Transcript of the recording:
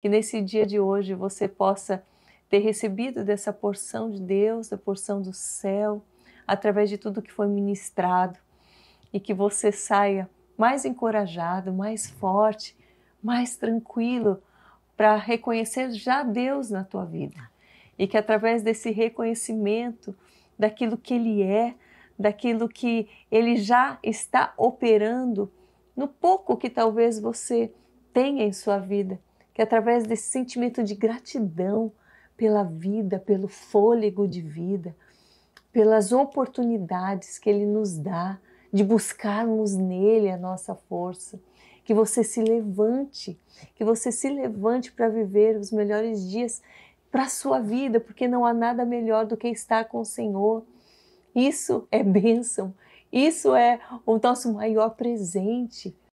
que nesse dia de hoje você possa ter recebido dessa porção de Deus, da porção do céu, através de tudo que foi ministrado e que você saia mais encorajado, mais forte, mais tranquilo para reconhecer já Deus na tua vida e que através desse reconhecimento daquilo que Ele é, daquilo que Ele já está operando, no pouco que talvez você tenha em sua vida, que através desse sentimento de gratidão pela vida, pelo fôlego de vida, pelas oportunidades que Ele nos dá de buscarmos nele a nossa força, que você se levante, que você se levante para viver os melhores dias para a sua vida, porque não há nada melhor do que estar com o Senhor. Isso é bênção, isso é o nosso maior presente.